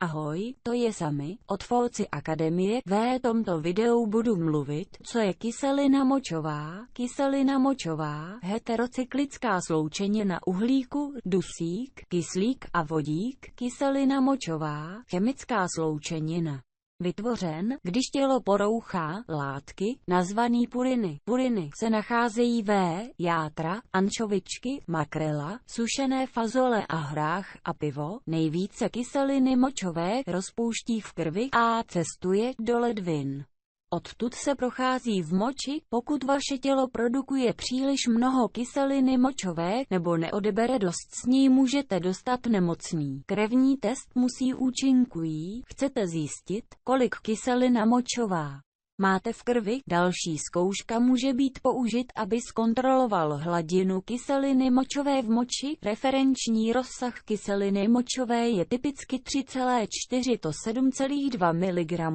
Ahoj, to je sami, od Folci Akademie. V tomto videu budu mluvit, co je kyselina močová. Kyselina močová, heterocyklická sloučenina uhlíku, dusík, kyslík a vodík. Kyselina močová, chemická sloučenina vytvořen, když tělo porouchá látky, nazvaný puriny. Puriny se nacházejí ve játra, ančovičky, makrela, sušené fazole a hrách a pivo. Nejvíce kyseliny močové rozpouští v krvi a cestuje do ledvin. Odtud se prochází v moči, pokud vaše tělo produkuje příliš mnoho kyseliny močové, nebo neodebere dost s ní můžete dostat nemocný. Krevní test musí účinkují, chcete zjistit, kolik kyselina močová máte v krvi. Další zkouška může být použit, aby zkontroloval hladinu kyseliny močové v moči. Referenční rozsah kyseliny močové je typicky 3,4 to 7,2 mg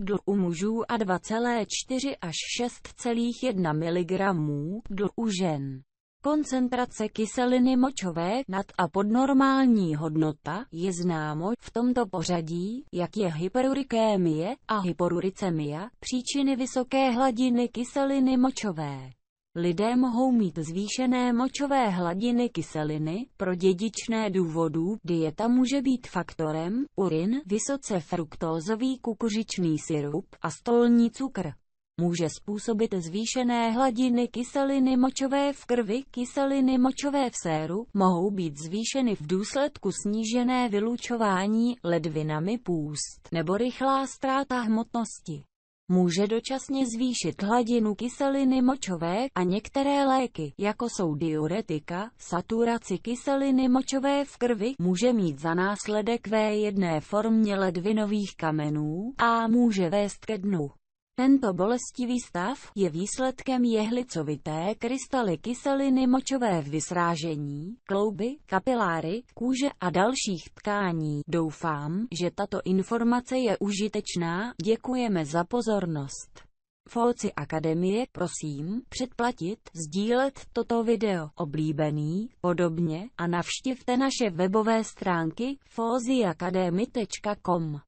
dl u mužů a 2,4 až 6,1 mg dl u žen. Koncentrace kyseliny močové nad a podnormální hodnota je známo v tomto pořadí, jak je hyperurikémie a hyporuricemia, příčiny vysoké hladiny kyseliny močové. Lidé mohou mít zvýšené močové hladiny kyseliny, pro dědičné důvodů dieta může být faktorem, urin, vysoce fruktózový kukuřičný syrup a stolní cukr může způsobit zvýšené hladiny kyseliny močové v krvi, kyseliny močové v séru, mohou být zvýšeny v důsledku snížené vylučování ledvinami půst nebo rychlá ztráta hmotnosti. Může dočasně zvýšit hladinu kyseliny močové a některé léky, jako jsou diuretika, saturaci kyseliny močové v krvi, může mít za následek ve jedné formě ledvinových kamenů a může vést ke dnu. Tento bolestivý stav je výsledkem jehlicovité krystaly kyseliny močové v vysrážení, klouby, kapiláry, kůže a dalších tkání. Doufám, že tato informace je užitečná. Děkujeme za pozornost. Folci Akademie, prosím, předplatit, sdílet toto video, oblíbený, podobně, a navštivte naše webové stránky foziakademy.com.